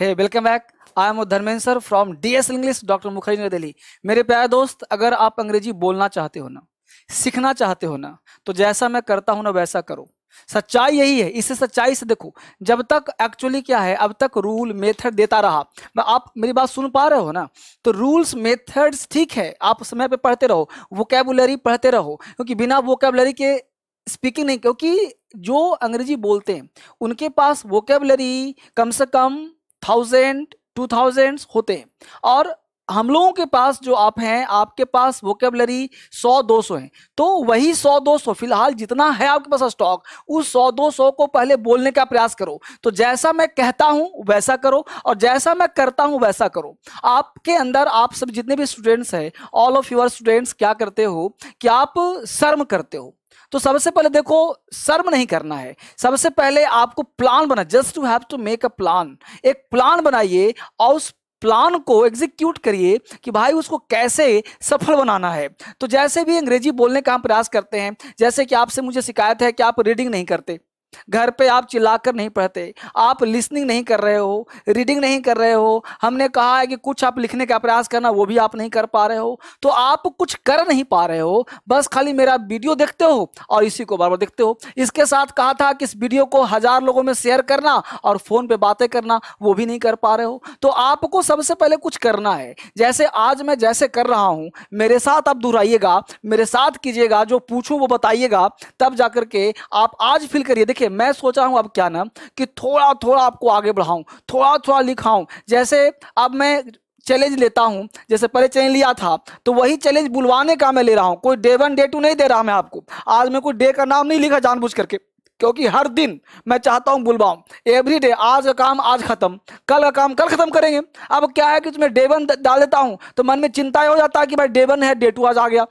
hey welcome back I am Dharmendra sir from D S English doctor Mukherjee Delhi मेरे प्यारे दोस्त अगर आप अंग्रेजी बोलना चाहते हो ना सीखना चाहते हो ना तो जैसा मैं करता हूं ना वैसा करो सच्चाई यही है इसे सच्चाई से देखो जब तक एक्चुअली क्या है अब तक रूल मेथड देता रहा मैं आप मेरी बात सुन पा रहे हो ना तो रूल्स मेथड्स ठीक है आप समय पे पढ़ते रहो वोकेबुलरी पढ़ते रहो क्योंकि बिना वोकेबुलरी के स्पीकिंग नहीं क्योंकि जो अंग्रेजी बोलते हैं उनके पास वोकेबुलरी कम से कम थाउजेंड टू थाउजेंड होते हैं और हम लोगों के पास जो आप हैं आपके पास वोकेबलरी सौ दो सौ है तो वही सौ दो सौ फिलहाल जितना है आपके पास स्टॉक उस सौ दो सौ को पहले बोलने का प्रयास करो तो जैसा मैं कहता हूं वैसा करो और जैसा मैं करता हूं वैसा करो आपके अंदर आप सब जितने भी स्टूडेंट्स हैं ऑल ऑफ यूर स्टूडेंट्स क्या करते हो कि आप शर्म करते हो तो सबसे पहले देखो शर्म नहीं करना है सबसे पहले आपको प्लान बना just to have to make a plan एक प्लान बनाइए और उस प्लान को एग्जीक्यूट करिए कि भाई उसको कैसे सफल बनाना है तो जैसे भी अंग्रेजी बोलने का हम प्रयास करते हैं जैसे कि आपसे मुझे शिकायत है कि आप रीडिंग नहीं करते घर पे आप चिल्लाकर नहीं पढ़ते आप लिसनिंग नहीं कर रहे हो रीडिंग नहीं कर रहे हो हमने कहा है कि कुछ आप लिखने का प्रयास करना वो भी आप नहीं कर पा रहे हो तो आप कुछ कर नहीं पा रहे हो बस खाली मेरा वीडियो देखते हो और इसी को बार बार देखते हो इसके साथ कहा था कि इस वीडियो को हजार लोगों में शेयर करना और फोन पर बातें करना वो भी नहीं कर पा रहे हो तो आपको सबसे पहले कुछ करना है जैसे आज मैं जैसे कर रहा हूँ मेरे साथ आप दोहराइएगा मेरे साथ कीजिएगा जो पूछू वो बताइएगा तब जाकर के आप आज फील करिए देखिए देखिए मैं सोच रहा हूँ अब क्या ना कि थोड़ा थोड़ा आपको आगे बढ़ाऊँ थोड़ा थोड़ा लिखाऊँ जैसे अब मैं चैलेंज लेता हूँ जैसे पहले चैलेंज लिया था तो वही चैलेंज बुलवाने का मैं ले रहा हूँ कोई डे वन डे टू नहीं दे रहा मैं आपको आज मैं कोई डे का नाम नहीं लिखा जानबूझ करके क्योंकि हर दिन मैं चाहता हूँ बुलवाऊँ एवरी डे आज का काम आज खत्म कल का काम कल खत्म करेंगे अब क्या है कि उसमें डे वन डाल देता हूँ तो मन में चिंता हो जाता है कि भाई डे वन है डे टू आज आ गया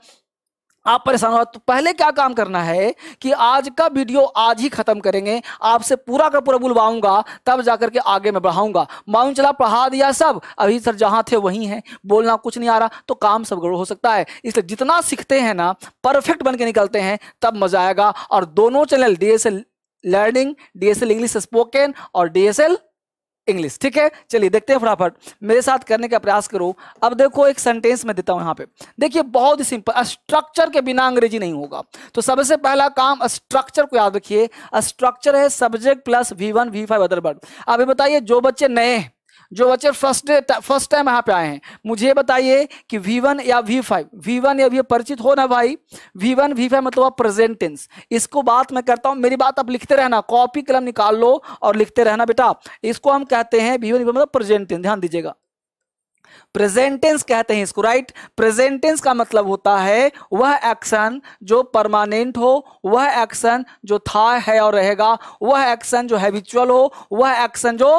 आप परेशान हो तो पहले क्या काम करना है कि आज का वीडियो आज ही खत्म करेंगे आपसे पूरा का पूरा बुलवाऊंगा तब जाकर के आगे में बढ़ाऊंगा माउन चला पढ़ा दिया सब अभी सर जहां थे वहीं हैं बोलना कुछ नहीं आ रहा तो काम सब गड़ हो सकता है इसलिए जितना सीखते हैं ना परफेक्ट बन के निकलते हैं तब मजा आएगा और दोनों channel the learning D S L English spoken और डी इंग्लिश ठीक है चलिए देखते हैं फटाफट मेरे साथ करने का प्रयास करो अब देखो एक सेंटेंस में देता हूं यहां पे देखिए बहुत ही सिंपल स्ट्रक्चर के बिना अंग्रेजी नहीं होगा तो सबसे पहला काम स्ट्रक्चर को याद रखिए स्ट्रक्चर है subject plus V one V five other word अभी बताइए जो बच्चे नए हैं जो बच्चे फर्स्ट डे फर्स्ट टाइम यहाँ पे आए हैं मुझे बताइए कि V1 या V5 V1 या V परिचित हो ना भाई V1 V5 मतलब प्रेजेंटेंस इसको बात मैं करता हूँ मेरी बात आप लिखते रहना कॉपी कलम निकाल लो और लिखते रहना बेटा इसको हम कहते हैं V1 वन मतलब प्रेजेंटेंस ध्यान दीजिएगा प्रेजेंटेंस कहते हैं इसको राइट प्रेजेंटेंस का मतलब होता है वह एक्शन जो परमानेंट हो वह एक्शन जो था है और रहेगा वह एक्शन जो हैबिचुअल हो वह एक्शन जो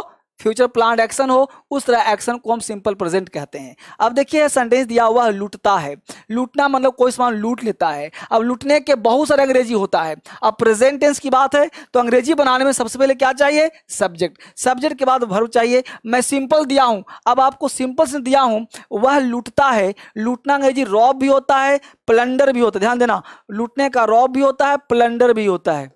फ्यूचर प्लान एक्शन हो उस तरह एक्शन को हम सिंपल प्रेजेंट कहते हैं अब देखिए सेंटेंस दिया हुआ है लूटता है लूटना मतलब कोई सामान लूट लेता है अब लूटने के बहुत सारे अंग्रेजी होता है अब प्रेजेंट टेंस की बात है तो अंग्रेजी बनाने में सबसे पहले क्या चाहिए सब्जेक्ट सब्जेक्ट के बाद भर्व चाहिए मैं सिंपल दिया हूँ अब आपको सिंपल से दिया हूँ वह लूटता है लूटना अंग्रेजी रॉब भी होता है प्लंडर भी होता है ध्यान देना लूटने का रॉब भी होता है प्लंडर भी होता है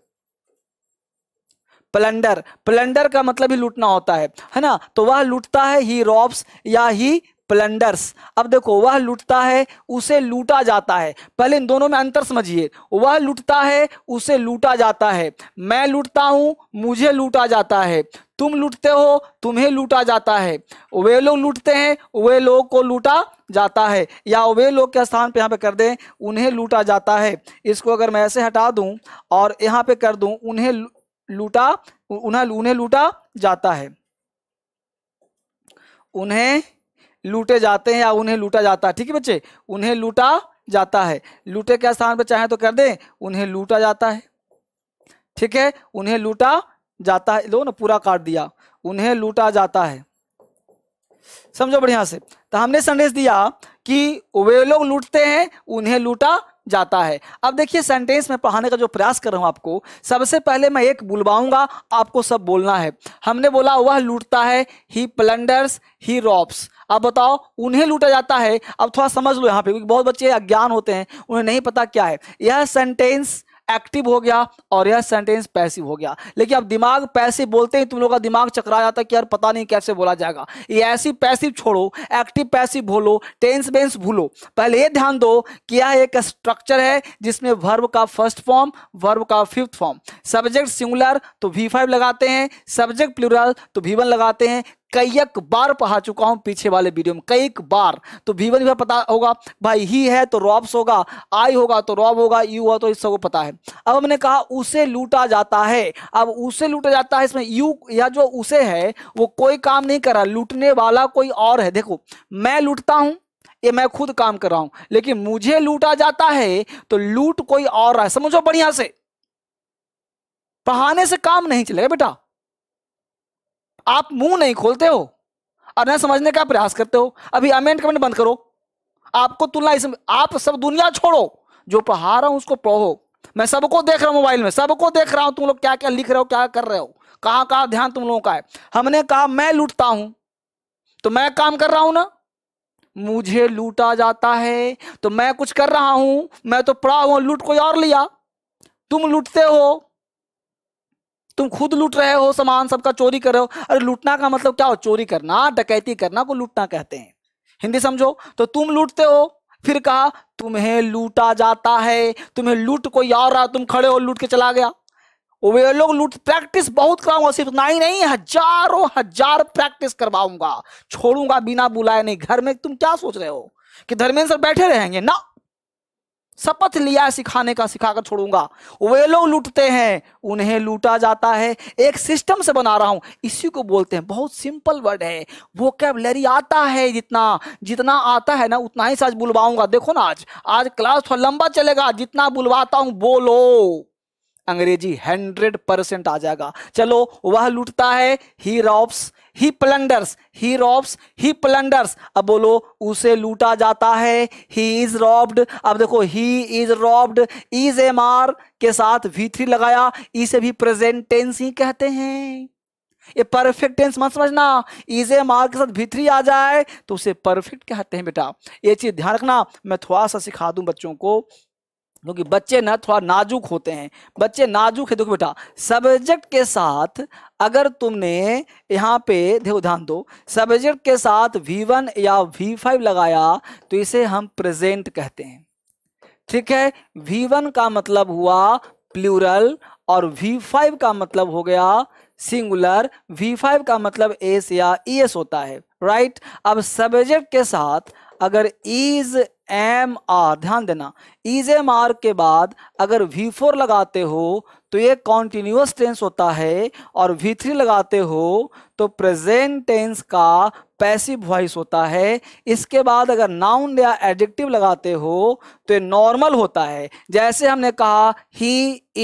प्लंडर प्लंडर का मतलब ही लूटना होता है है ना तो वह लूटता है ही रॉब्स या ही प्लंडर्स अब देखो वह लूटता है उसे लूटा जाता है पहले इन दोनों में अंतर समझिए वह लूटता है उसे लूटा जाता है मैं लूटता हूँ मुझे लूटा जाता है तुम लूटते हो तुम्हें लूटा जाता है वे लोग लूटते हैं वे लोग को लूटा जाता है या वे लोग के स्थान पे यहाँ पे कर दें उन्हें लूटा जाता है इसको अगर मैं ऐसे हटा दूं और यहाँ पे कर दूं उन्हें लूटा उन्हें उन्हें लूटा जाता है उन्हें लूटे जाते हैं या उन्हें लूटा जाता है ठीक है बच्चे उन्हें लूटा जाता है लूटे के स्थान पर चाहे तो कर दें उन्हें लूटा जाता है ठीक है उन्हें लूटा जाता है लो ना पूरा काट दिया उन्हें लूटा जाता है समझो बढ़िया से तो हमने संदेश दिया कि वे लोग लूटते हैं उन्हें लूटा जाता है अब देखिए सेंटेंस में पढ़ाने का जो प्रयास कर रहा हूँ आपको सबसे पहले मैं एक बुलवाऊंगा आपको सब बोलना है हमने बोला वह लूटता है ही प्लंडर्स ही रॉब्स अब बताओ उन्हें लूटा जाता है अब थोड़ा समझ लो यहाँ पे क्योंकि बहुत बच्चे अज्ञान होते हैं उन्हें नहीं पता क्या है यह सेंटेंस एक्टिव हो गया और यह सेंटेंस पैसिव हो गया लेकिन अब दिमाग पैसे बोलते ही तुम लोग का दिमाग चकरा जाता है कि यार पता नहीं कैसे बोला जाएगा ये ऐसी पैसिव छोड़ो एक्टिव पैसिव भूलो टेंस बेंस भूलो पहले ये ध्यान दो कि यह एक स्ट्रक्चर है जिसमें वर्ब का फर्स्ट फॉर्म वर्ब का फिफ्थ फॉर्म सब्जेक्ट सिंगुलर तो वी लगाते हैं सब्जेक्ट प्लूरल तो वी लगाते हैं कई एक बार पढ़ा चुका हूं पीछे वाले वीडियो में कई एक बार तो भी वन भी पता होगा भाई ही है तो रॉब्स होगा आई होगा तो रॉब होगा यू हुआ तो इस सबको पता है अब हमने कहा उसे लूटा जाता है अब उसे लूटा जाता है इसमें यू या जो उसे है वो कोई काम नहीं कर रहा लूटने वाला कोई और है देखो मैं लूटता हूं ये मैं खुद काम कर रहा हूं लेकिन मुझे लूटा जाता है तो लूट कोई और रहा है समझो बढ़िया से पढ़ाने से काम नहीं चलेगा बेटा आप मुंह नहीं खोलते हो और न समझने का प्रयास करते हो अभी अमेंट कमेंट बंद करो आपको तुलना इसमें आप सब दुनिया छोड़ो जो पढ़ा रहा हूं उसको पढ़ो मैं सबको देख रहा हूं मोबाइल में सबको देख रहा हूं तुम लोग क्या क्या लिख रहे हो क्या कर रहे हो कहां कहां ध्यान तुम लोगों का है हमने कहा मैं लूटता हूं तो मैं काम कर रहा हूं ना मुझे लूटा जाता है तो मैं कुछ कर रहा हूं मैं तो पढ़ा हुआ लूट कोई और लिया तुम लूटते हो तुम खुद लूट रहे हो सामान सबका चोरी कर रहे हो अरे लूटना का मतलब क्या हो चोरी करना डकैती करना को लूटना कहते हैं हिंदी समझो तो तुम लूटते हो फिर कहा तुम्हें लूटा जाता है तुम्हें लूट कोई और रहा तुम खड़े हो लूट के चला गया वे लोग लूट प्रैक्टिस बहुत कराऊंगा सिर्फ ना ही नहीं हजारों हजार प्रैक्टिस करवाऊंगा छोड़ूंगा बिना बुलाए नहीं घर में तुम क्या सोच रहे हो कि धर्मेंद्र सर बैठे रहेंगे ना शपथ लिया सिखाने का सिखाकर छोड़ूंगा वे लोग लूटते हैं उन्हें लूटा जाता है एक सिस्टम से बना रहा हूं इसी को बोलते हैं बहुत सिंपल वर्ड है वो कैबलरी आता है जितना जितना आता है ना उतना ही से आज बुलवाऊंगा देखो ना आज आज क्लास थोड़ा लंबा चलेगा जितना बुलवाता हूं बोलो अंग्रेजी हंड्रेड परसेंट आ जाएगा चलो वह लूटता है ही रॉब्स ही प्लंडर्स ही रॉब्स ही प्लंडर्स अब बोलो उसे लूटा जाता है ही इज रॉब्ड अब देखो he is robbed is am are के साथ वी थ्री लगाया इसे भी प्रेजेंट टेंस ही कहते हैं ये परफेक्ट टेंस मत समझना इजे मार्क के साथ भीतरी आ जाए तो उसे परफेक्ट कहते हैं बेटा ये चीज ध्यान रखना मैं थोड़ा सा सिखा दूं बच्चों को क्योंकि बच्चे ना थोड़ा नाजुक होते हैं बच्चे नाजुक है देखो बेटा सब्जेक्ट के साथ अगर तुमने यहाँ पे देखो ध्यान दो सब्जेक्ट के साथ वी वन या वी फाइव लगाया तो इसे हम प्रेजेंट कहते हैं ठीक है वी वन का मतलब हुआ प्लूरल और वी फाइव का मतलब हो गया सिंगुलर वी फाइव का मतलब एस या ई e एस होता है राइट अब सब्जेक्ट के साथ अगर इज एम आर ध्यान देना एम मार्क के बाद अगर वी फोर लगाते हो तो ये कॉन्टिन्यूस टेंस होता है और वी थ्री लगाते हो तो प्रेजेंट टेंस का पैसिव वॉइस होता है इसके बाद अगर नाउन या एडजेक्टिव लगाते हो तो ये नॉर्मल होता है जैसे हमने कहा he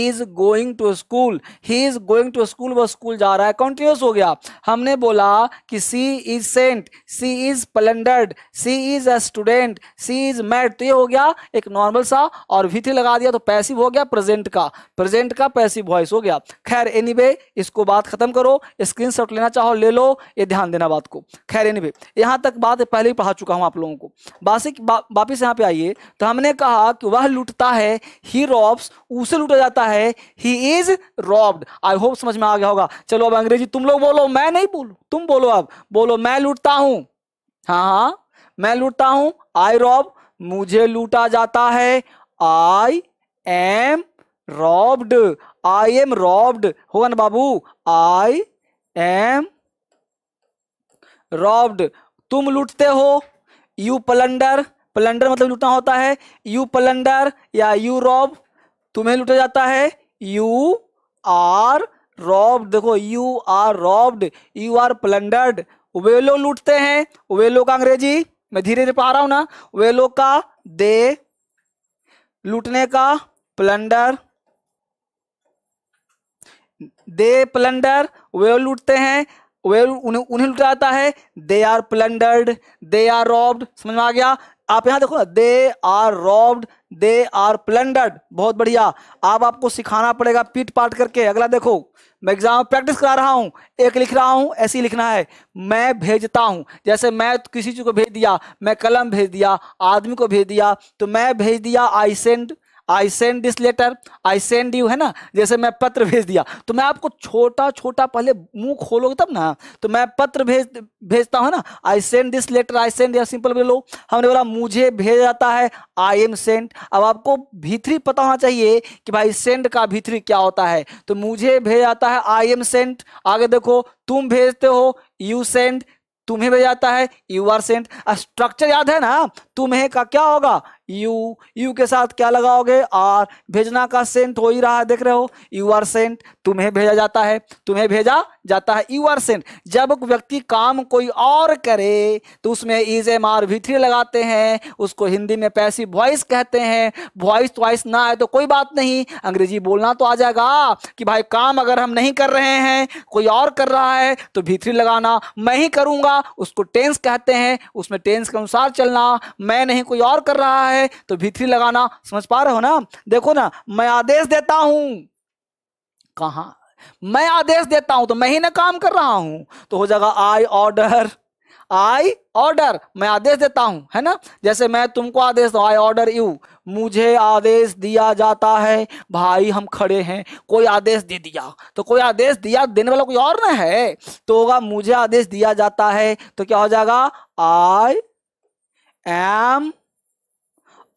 is going to school he is going to school वो स्कूल जा रहा है कॉन्टिन्यूस हो गया हमने बोला कि she is sent she is plundered she is a student she is mat तो ये हो गया एक नॉर्मल ऐसा और विथी लगा दिया तो पैसिव हो गया प्रेजेंट का प्रेजेंट का पैसिव वॉइस हो गया खैर एनी anyway, इसको बात खत्म करो स्क्रीन लेना चाहो ले लो ये ध्यान देना बात को खैर एनी anyway, यहाँ तक बात पहले ही पढ़ा चुका हूँ आप लोगों को बासिक वापिस बा, यहाँ पे आइए तो हमने कहा कि वह लुटता है ही रॉब्स उसे लुटा जाता है he is robbed I hope समझ में आ गया होगा चलो अब अंग्रेजी तुम लोग बोलो मैं नहीं बोलो तुम बोलो अब बोलो मैं लुटता हूँ हाँ हाँ मैं लुटता हूँ आई रॉब मुझे लूटा जाता है I am robbed I am robbed होगा ना बाबू आई एम रॉब्ड तुम लूटते हो यू पलंडर पलंडर मतलब लूटना होता है यू पलंडर या यू रॉब तुम्हें लूटा जाता है यू आर रॉब्ड देखो you are robbed you are plundered वे लोग लूटते हैं वे लोग अंग्रेजी मैं धीरे धीरे पा रहा हूं ना वे लोग का दे लूटने का प्लंडर दे प्लंडर वे लूटते हैं वे उन्हें उन्हें लुटाता है they are plundered they are robbed समझ में आ गया आप यहां देखो they are robbed they are plundered बहुत बढ़िया आप आपको सिखाना पड़ेगा पीट पाट करके अगला देखो मैं एग्जाम प्रैक्टिस करा रहा हूँ एक लिख रहा हूँ ऐसे लिखना है मैं भेजता हूँ जैसे मैं किसी चीज़ को भेज दिया मैं कलम भेज दिया आदमी को भेज दिया तो मैं भेज दिया I send I send this letter I send you है ना जैसे मैं पत्र भेज दिया तो मैं आपको छोटा छोटा पहले मुंह खोलोगे तब ना तो मैं पत्र भेज भेजता हूँ ना I send this letter I send या सिंपल बोलो हमने बोला मुझे भेज जाता है आई एम सेंड अब आपको भीतरी पता होना चाहिए कि भाई सेंड का भीतरी क्या होता है तो मुझे भेज जाता है आई एम सेंट आगे देखो तुम भेजते हो यू सेंड तुम्हें भेजाता है यू आर सेंट स्ट्रक्चर याद है ना तुम्हें का क्या होगा यू यू के साथ क्या लगाओगे आर भेजना का सेंट हो ही रहा है देख रहे हो यू आर सेंट तुम्हें भेजा जाता है तुम्हें भेजा जाता है यू आर सेंट जब व्यक्ति काम कोई और करे तो उसमें is am are V three लगाते हैं उसको हिंदी में पैसिव वॉइस कहते हैं वॉइस वॉइस ना आए तो कोई बात नहीं अंग्रेजी बोलना तो आ जाएगा कि भाई काम अगर हम नहीं कर रहे हैं कोई और कर रहा है तो भी थ्री लगाना मैं ही करूंगा उसको टेंस कहते हैं उसमें टेंस के अनुसार चलना मैं नहीं कोई और कर रहा है है तो भी लगाना समझ पा रहे हो ना देखो ना मैं आदेश देता हूं कहा मैं आदेश देता हूं तो मैं ही ना काम कर रहा हूं तो हो जाएगा आई ऑर्डर आई ऑर्डर मैं आदेश देता हूं है ना जैसे मैं तुमको आदेश आई ऑर्डर यू मुझे आदेश दिया जाता है भाई हम खड़े हैं कोई आदेश दे दिया तो कोई आदेश दिया देने वाला कोई और ना है तो होगा मुझे आदेश दिया जाता है तो क्या हो जाएगा I am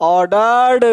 ordered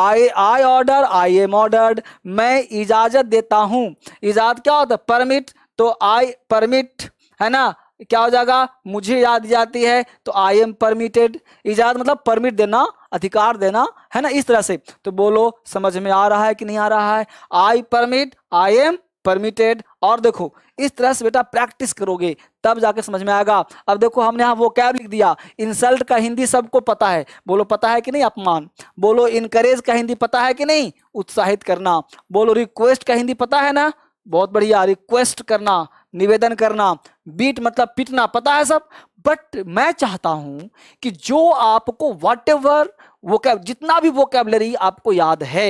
I I order I am ordered मैं इजाज़त देता हूँ इजाज़त क्या होता है परमिट तो आई परमिट है ना क्या हो जाएगा मुझे याद जाती है तो आई एम परमिटेड इजाजत मतलब परमिट देना अधिकार देना है ना इस तरह से तो बोलो समझ में आ रहा है कि नहीं आ रहा है I permit I am permitted और देखो इस तरह से बेटा प्रैक्टिस करोगे तब जाके समझ में आएगा अब देखो हमने यहाँ वो कैब लिख दिया इंसल्ट का हिंदी सबको पता है बोलो पता है कि नहीं अपमान बोलो इनकरेज का हिंदी पता है कि नहीं उत्साहित करना बोलो रिक्वेस्ट का हिंदी पता है ना बहुत बढ़िया रिक्वेस्ट करना निवेदन करना बीट मतलब पिटना पता है सब बट मैं चाहता हूं कि जो आपको वट एवर वो कैब जितना भी वो कैबलरी आपको याद है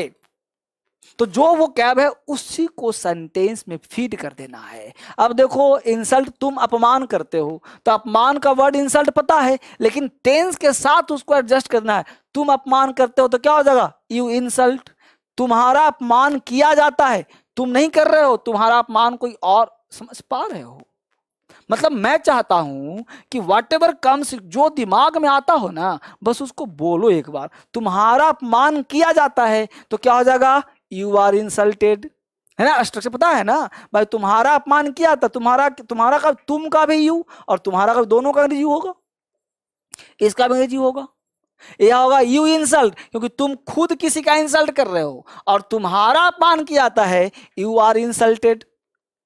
तो जो वो कैब है उसी को सेंटेंस में फीड कर देना है अब देखो इंसल्ट तुम अपमान करते हो तो अपमान का वर्ड इंसल्ट पता है लेकिन टेंस के साथ उसको एडजस्ट करना है तुम अपमान करते हो तो क्या हो जाएगा यू इंसल्ट तुम्हारा अपमान किया जाता है तुम नहीं कर रहे हो तुम्हारा अपमान कोई और समझ पा रहे हो मतलब मैं चाहता हूं कि वट एवर कम्स जो दिमाग में आता हो ना बस उसको बोलो एक बार तुम्हारा अपमान किया जाता है तो क्या हो जाएगा यू आर इंसल्टेड है ना स्ट्रक्चर पता है ना भाई तुम्हारा अपमान किया था तुम्हारा तुम्हारा का तुम का भी यू और तुम्हारा का दोनों का अंग्रेजी होगा इसका भी अंग्रेजी होगा यह होगा यू इंसल्ट क्योंकि तुम खुद किसी का इंसल्ट कर रहे हो और तुम्हारा अपमान किया जाता है यू आर इंसल्टेड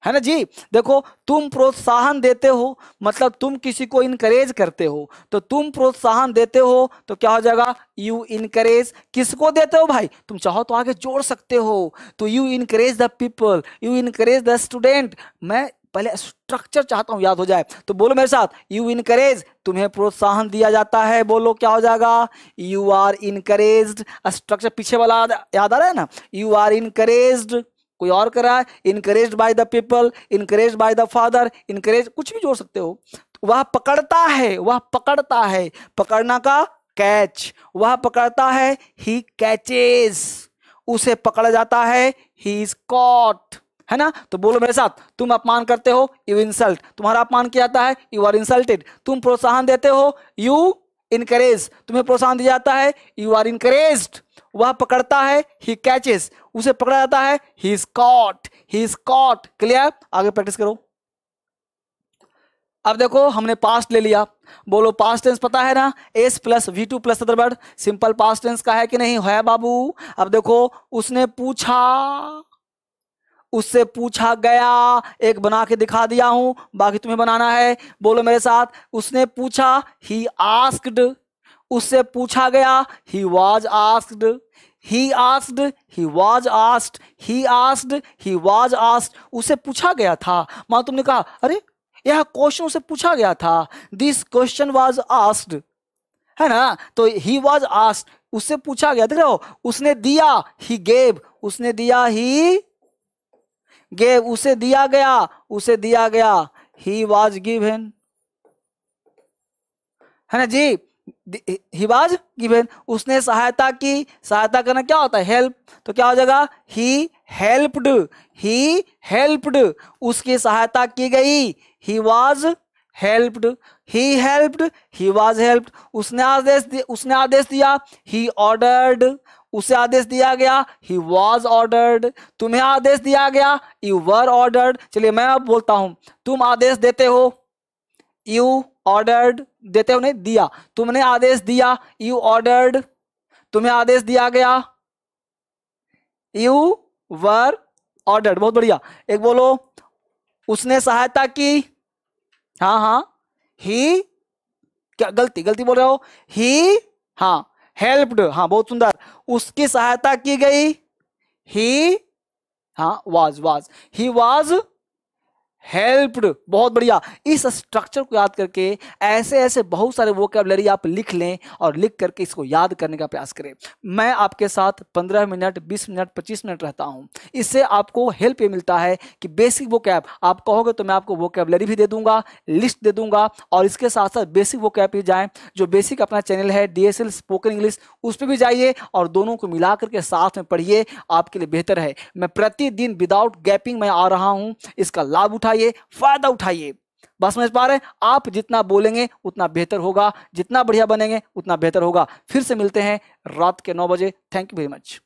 है ना जी देखो तुम प्रोत्साहन देते हो मतलब तुम किसी को इनकरेज करते हो तो तुम प्रोत्साहन देते हो तो क्या हो जाएगा यू इनकरेज किसको देते हो भाई तुम चाहो तो आगे जोड़ सकते हो तो you encourage the people you encourage the student मैं पहले स्ट्रक्चर चाहता हूं याद हो जाए तो बोलो मेरे साथ यू इनकरेज तुम्हें प्रोत्साहन दिया जाता है बोलो क्या हो जाएगा यू आर इनकरेज स्ट्रक्चर पीछे वाला याद आ रहा है ना यू आर इनकरेज कोई और कर रहा है encourage by the people encourage by the father encourage कुछ भी जोड़ सकते हो तो वह पकड़ता है वह पकड़ता है पकड़ना का कैच वह पकड़ता है ही कैचेज उसे पकड़ा जाता है ही इज कॉट है ना तो बोलो मेरे साथ तुम अपमान करते हो यू इंसल्ट तुम्हारा अपमान किया जाता है यू आर इंसल्टेड तुम प्रोत्साहन देते हो यू इनकरेज तुम्हें प्रोत्साहन दिया जाता है यू आर इनकरेज्ड वह पकड़ता है ही कैचेस उसे पकड़ा जाता है he is caught he is caught clear आगे प्रैक्टिस करो अब देखो हमने पास्ट ले लिया बोलो पास्ट टेंस पता है ना S plus V two plus other simple past tense का है कि नहीं है बाबू अब देखो उसने पूछा उससे पूछा गया एक बना के दिखा दिया हूं बाकी तुम्हें बनाना है बोलो मेरे साथ उसने पूछा ही आस्क्ड उससे पूछा गया he was asked he asked he was asked he asked he was asked उसे पूछा गया था मां तुमने कहा अरे यह क्वेश्चन उसे पूछा गया था दिस क्वेश्चन वॉज आस्ड है ना तो ही वॉज आस्ड उससे पूछा गया देख रहे हो उसने दिया ही गेव उसने दिया ही गेव उसे दिया गया उसे दिया गया ही वॉज गिवेन है ना जी ही वाज गिवेन उसने सहायता की सहायता करना क्या होता है हेल्प तो क्या हो जाएगा ही हेल्प्ड ही हेल्प्ड उसकी सहायता की गई he was helped he helped he was helped उसने आदेश उसने आदेश दिया ही ऑर्डर्ड उसे आदेश दिया गया ही वॉज ऑर्डर्ड तुम्हें आदेश दिया गया यू वर ऑर्डर्ड चलिए मैं अब बोलता हूं तुम आदेश देते हो यू ऑर्डर्ड देते उन्हें दिया तुमने आदेश दिया यू ऑर्डर्ड तुम्हें आदेश दिया गया यू वर ऑर्डर्ड बहुत बढ़िया एक बोलो उसने सहायता की हाँ हाँ ही क्या गलती गलती बोल रहे हो ही हाँ हेल्प्ड हाँ बहुत सुंदर उसकी सहायता की गई ही हाँ was was he was helped बहुत बढ़िया इस स्ट्रक्चर को याद करके ऐसे ऐसे बहुत सारे वोकेबलरी आप लिख लें और लिख करके इसको याद करने का प्रयास करें मैं आपके साथ 15 मिनट 20 मिनट 25 मिनट रहता हूं इससे आपको हेल्प ये मिलता है कि बेसिक वोकैब आप कहोगे तो मैं आपको वोकेबलरी भी दे दूंगा लिस्ट दे दूंगा और इसके साथ साथ बेसिक वो भी जाएँ जो बेसिक अपना चैनल है डी स्पोकन इंग्लिश उस पर भी जाइए और दोनों को मिला करके साथ में पढ़िए आपके लिए बेहतर है मैं प्रतिदिन विदाउट गैपिंग में आ रहा हूँ इसका लाभ उठाइए उठाइए फायदा उठाइए बस समझ पा रहे हैं आप जितना बोलेंगे उतना बेहतर होगा जितना बढ़िया बनेंगे उतना बेहतर होगा फिर से मिलते हैं रात के नौ बजे थैंक यू वेरी मच